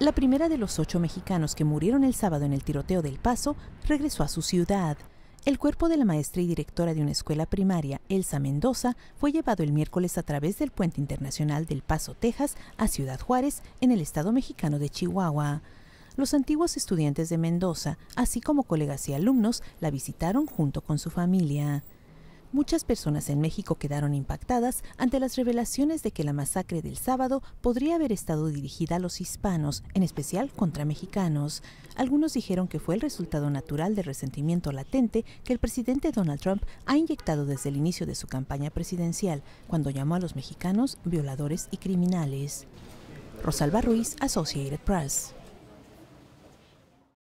La primera de los ocho mexicanos que murieron el sábado en el tiroteo del Paso regresó a su ciudad. El cuerpo de la maestra y directora de una escuela primaria, Elsa Mendoza, fue llevado el miércoles a través del puente internacional del Paso, Texas, a Ciudad Juárez, en el estado mexicano de Chihuahua. Los antiguos estudiantes de Mendoza, así como colegas y alumnos, la visitaron junto con su familia. Muchas personas en México quedaron impactadas ante las revelaciones de que la masacre del sábado podría haber estado dirigida a los hispanos, en especial contra mexicanos. Algunos dijeron que fue el resultado natural del resentimiento latente que el presidente Donald Trump ha inyectado desde el inicio de su campaña presidencial, cuando llamó a los mexicanos violadores y criminales. Rosalba Ruiz, Associated Press.